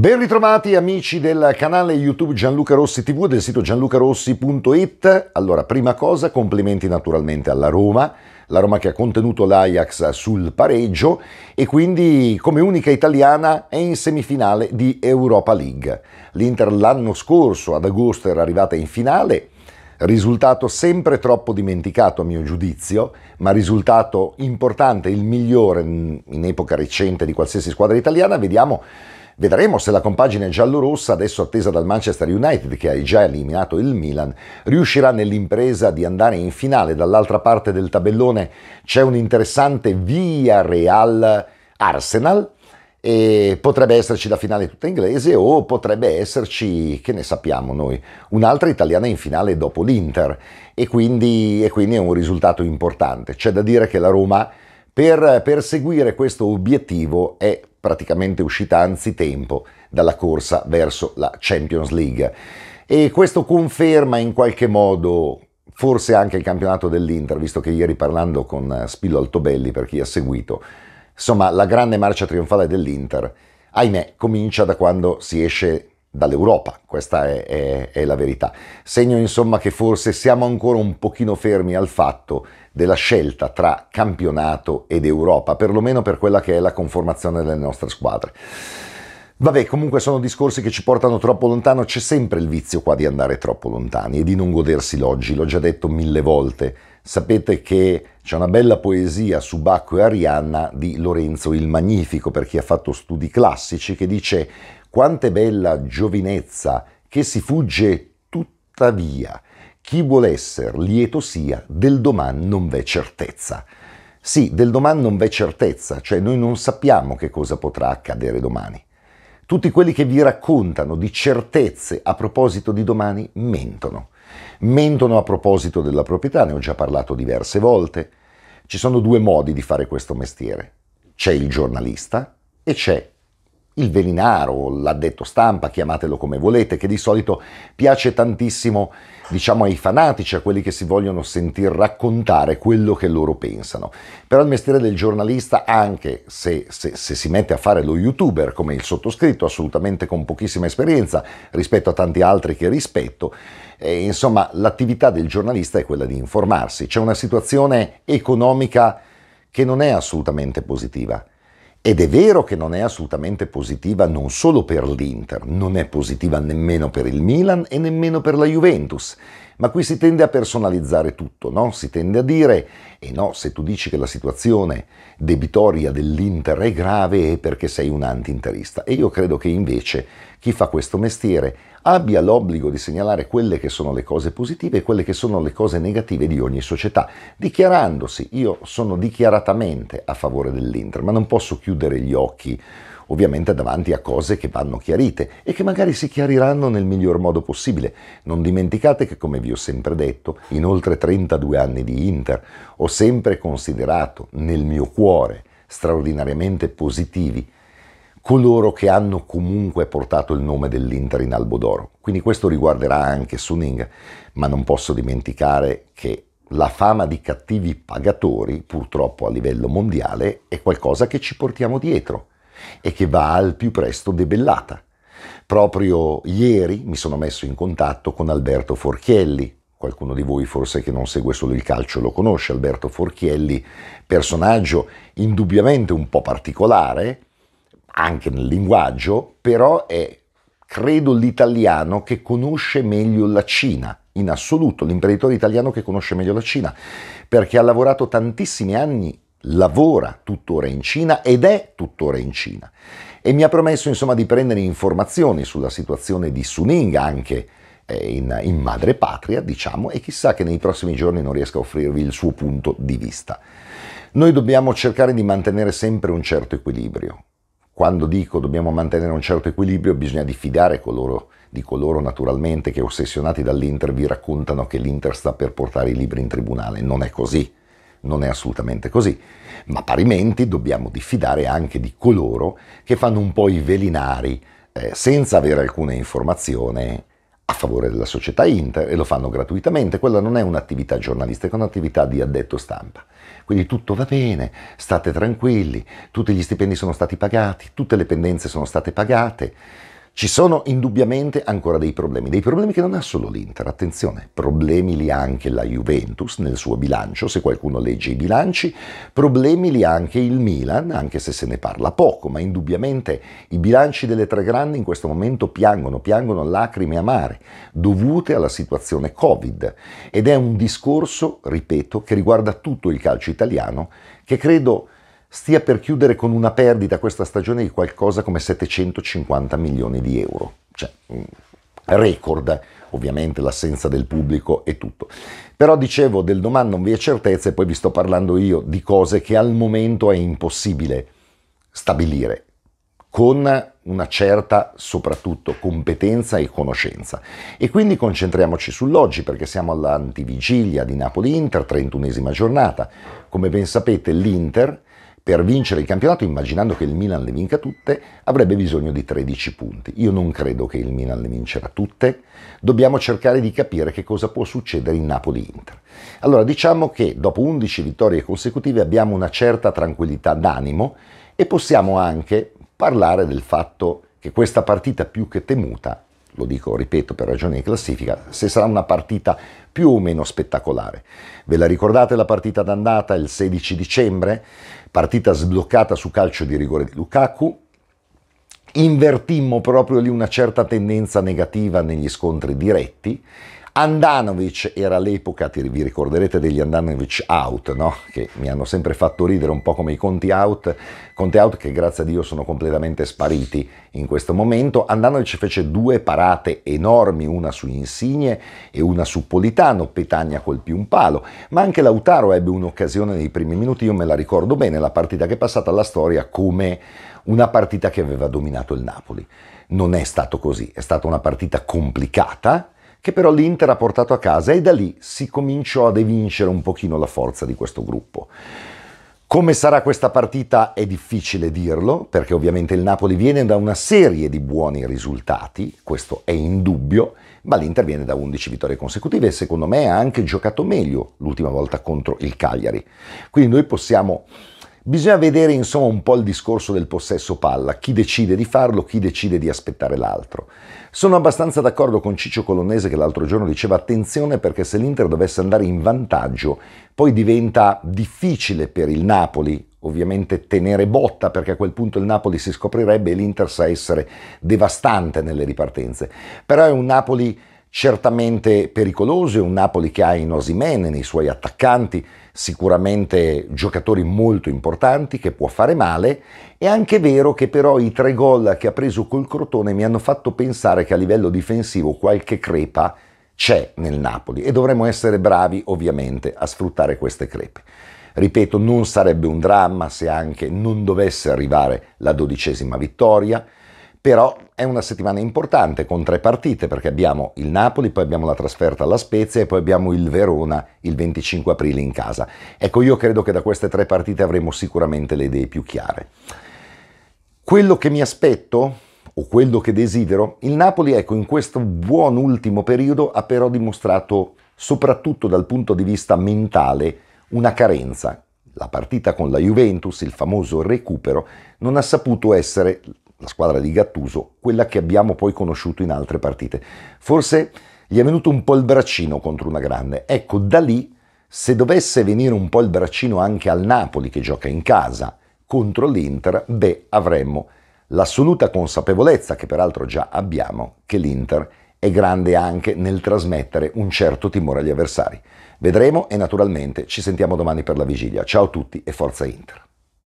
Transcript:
Ben ritrovati amici del canale YouTube Gianluca Rossi TV del sito gianlucarossi.it. Allora, prima cosa, complimenti naturalmente alla Roma, la Roma che ha contenuto l'Ajax sul pareggio e quindi come unica italiana è in semifinale di Europa League. L'Inter l'anno scorso ad agosto era arrivata in finale, risultato sempre troppo dimenticato a mio giudizio, ma risultato importante, il migliore mm, in epoca recente di qualsiasi squadra italiana. Vediamo Vedremo se la compagine giallorossa, adesso attesa dal Manchester United che ha già eliminato il Milan, riuscirà nell'impresa di andare in finale. Dall'altra parte del tabellone c'è un interessante Via Real Arsenal e potrebbe esserci la finale tutta inglese o potrebbe esserci, che ne sappiamo noi, un'altra italiana in finale dopo l'Inter e quindi, e quindi è un risultato importante. C'è da dire che la Roma per perseguire questo obiettivo è praticamente uscita anzitempo dalla corsa verso la Champions League. E questo conferma in qualche modo forse anche il campionato dell'Inter, visto che ieri parlando con eh, Spillo Altobelli, per chi ha seguito, insomma la grande marcia trionfale dell'Inter, ahimè, comincia da quando si esce dall'Europa, questa è, è, è, la verità. Segno insomma che forse siamo ancora un pochino fermi al fatto della scelta tra campionato ed Europa, perlomeno per quella che è la conformazione delle nostre squadre. Vabbè, comunque sono discorsi che ci portano troppo lontano, c'è sempre il vizio qua di andare troppo lontani e di non godersi l'oggi, l'ho già detto mille volte. Sapete che c'è una bella poesia su Bacco e Arianna di Lorenzo il Magnifico, per chi ha fatto studi classici, che dice Quant'è bella giovinezza che si fugge tuttavia. Chi vuol essere lieto sia, del domani non v'è certezza. Sì, del domani non v'è certezza, cioè noi non sappiamo che cosa potrà accadere domani. Tutti quelli che vi raccontano di certezze a proposito di domani mentono. Mentono a proposito della proprietà, ne ho già parlato diverse volte. Ci sono due modi di fare questo mestiere. C'è il giornalista e c'è il velinaro, l'addetto stampa, chiamatelo come volete, che di solito piace tantissimo diciamo ai fanatici, a quelli che si vogliono sentir raccontare quello che loro pensano. Però il mestiere del giornalista, anche se, se, se si mette a fare lo youtuber come il sottoscritto, assolutamente con pochissima esperienza rispetto a tanti altri che rispetto, eh, insomma l'attività del giornalista è quella di informarsi. C'è una situazione economica che non è assolutamente positiva. Ed è vero che non è assolutamente positiva non solo per l'Inter, non è positiva nemmeno per il Milan e nemmeno per la Juventus. Ma qui si tende a personalizzare tutto, no? Si tende a dire, e eh no, se tu dici che la situazione debitoria dell'Inter è grave è perché sei un anti-interista. E io credo che invece chi fa questo mestiere abbia l'obbligo di segnalare quelle che sono le cose positive e quelle che sono le cose negative di ogni società, dichiarandosi io sono dichiaratamente a favore dell'Inter, ma non posso chiudere gli occhi ovviamente davanti a cose che vanno chiarite e che magari si chiariranno nel miglior modo possibile. Non dimenticate che, come vi ho sempre detto, in oltre 32 anni di Inter ho sempre considerato nel mio cuore straordinariamente positivi coloro che hanno comunque portato il nome dell'Inter in albo d'oro. Quindi questo riguarderà anche Suning, ma non posso dimenticare che la fama di cattivi pagatori, purtroppo a livello mondiale, è qualcosa che ci portiamo dietro e che va al più presto debellata. Proprio ieri mi sono messo in contatto con Alberto Forchielli, qualcuno di voi forse che non segue solo il calcio lo conosce, Alberto Forchielli, personaggio indubbiamente un po' particolare, anche nel linguaggio, però è, credo, l'italiano che conosce meglio la Cina, in assoluto, l'imprenditore italiano che conosce meglio la Cina, perché ha lavorato tantissimi anni, lavora tuttora in Cina ed è tuttora in Cina. E mi ha promesso, insomma, di prendere informazioni sulla situazione di Suning anche eh, in, in madrepatria, diciamo, e chissà che nei prossimi giorni non riesca a offrirvi il suo punto di vista. Noi dobbiamo cercare di mantenere sempre un certo equilibrio, quando dico dobbiamo mantenere un certo equilibrio, bisogna diffidare coloro, di coloro naturalmente che ossessionati dall'Inter vi raccontano che l'Inter sta per portare i libri in tribunale. Non è così, non è assolutamente così. Ma parimenti dobbiamo diffidare anche di coloro che fanno un po' i velinari eh, senza avere alcuna informazione a favore della società Inter e lo fanno gratuitamente. Quella non è un'attività giornalistica, è un'attività di addetto stampa. Quindi tutto va bene, state tranquilli, tutti gli stipendi sono stati pagati, tutte le pendenze sono state pagate. Ci sono indubbiamente ancora dei problemi, dei problemi che non ha solo l'Inter, attenzione, problemi li ha anche la Juventus nel suo bilancio, se qualcuno legge i bilanci, problemi li ha anche il Milan, anche se se ne parla poco, ma indubbiamente i bilanci delle tre grandi in questo momento piangono, piangono lacrime amare, dovute alla situazione Covid. Ed è un discorso, ripeto, che riguarda tutto il calcio italiano, che credo stia per chiudere con una perdita questa stagione di qualcosa come 750 milioni di euro. Cioè, mm, record, ovviamente l'assenza del pubblico e tutto. Però dicevo, del domani non vi è certezza e poi vi sto parlando io di cose che al momento è impossibile stabilire con una certa soprattutto competenza e conoscenza. E quindi concentriamoci sull'oggi perché siamo all'antivigilia di Napoli-Inter, 31esima giornata. Come ben sapete l'Inter per vincere il campionato, immaginando che il Milan le vinca tutte, avrebbe bisogno di 13 punti. Io non credo che il Milan le vincerà tutte. Dobbiamo cercare di capire che cosa può succedere in Napoli-Inter. Allora, diciamo che dopo 11 vittorie consecutive abbiamo una certa tranquillità d'animo e possiamo anche parlare del fatto che questa partita più che temuta lo dico, ripeto, per ragioni di classifica, se sarà una partita più o meno spettacolare. Ve la ricordate la partita d'andata il 16 dicembre? Partita sbloccata su calcio di rigore di Lukaku, invertimmo proprio lì una certa tendenza negativa negli scontri diretti Andanovic era l'epoca, vi ricorderete degli Andanovic out, no? che mi hanno sempre fatto ridere un po' come i conti out, conti out che grazie a Dio sono completamente spariti in questo momento. Andanovic fece due parate enormi, una su Insigne e una su Politano, Petagna colpì un palo, ma anche Lautaro ebbe un'occasione nei primi minuti, io me la ricordo bene, la partita che è passata alla storia come una partita che aveva dominato il Napoli. Non è stato così, è stata una partita complicata che però l'Inter ha portato a casa e da lì si cominciò ad evincere un pochino la forza di questo gruppo. Come sarà questa partita è difficile dirlo, perché ovviamente il Napoli viene da una serie di buoni risultati, questo è indubbio, ma l'Inter viene da 11 vittorie consecutive e secondo me ha anche giocato meglio l'ultima volta contro il Cagliari. Quindi noi possiamo Bisogna vedere insomma un po' il discorso del possesso palla, chi decide di farlo, chi decide di aspettare l'altro. Sono abbastanza d'accordo con Ciccio Colonnese che l'altro giorno diceva attenzione perché se l'Inter dovesse andare in vantaggio poi diventa difficile per il Napoli ovviamente tenere botta perché a quel punto il Napoli si scoprirebbe e l'Inter sa essere devastante nelle ripartenze. Però è un Napoli certamente pericoloso, è un Napoli che ha in Osimene nei suoi attaccanti, sicuramente giocatori molto importanti che può fare male, è anche vero che però i tre gol che ha preso col Crotone mi hanno fatto pensare che a livello difensivo qualche crepa c'è nel Napoli e dovremmo essere bravi ovviamente a sfruttare queste crepe. Ripeto, non sarebbe un dramma se anche non dovesse arrivare la dodicesima vittoria, però è una settimana importante con tre partite perché abbiamo il Napoli, poi abbiamo la trasferta alla Spezia e poi abbiamo il Verona il 25 aprile in casa. Ecco, io credo che da queste tre partite avremo sicuramente le idee più chiare. Quello che mi aspetto o quello che desidero, il Napoli ecco in questo buon ultimo periodo ha però dimostrato soprattutto dal punto di vista mentale una carenza. La partita con la Juventus, il famoso recupero, non ha saputo essere la squadra di Gattuso, quella che abbiamo poi conosciuto in altre partite. Forse gli è venuto un po' il braccino contro una grande. Ecco, da lì, se dovesse venire un po' il braccino anche al Napoli che gioca in casa contro l'Inter, beh, avremmo l'assoluta consapevolezza, che peraltro già abbiamo, che l'Inter è grande anche nel trasmettere un certo timore agli avversari. Vedremo e naturalmente ci sentiamo domani per la vigilia. Ciao a tutti e forza Inter.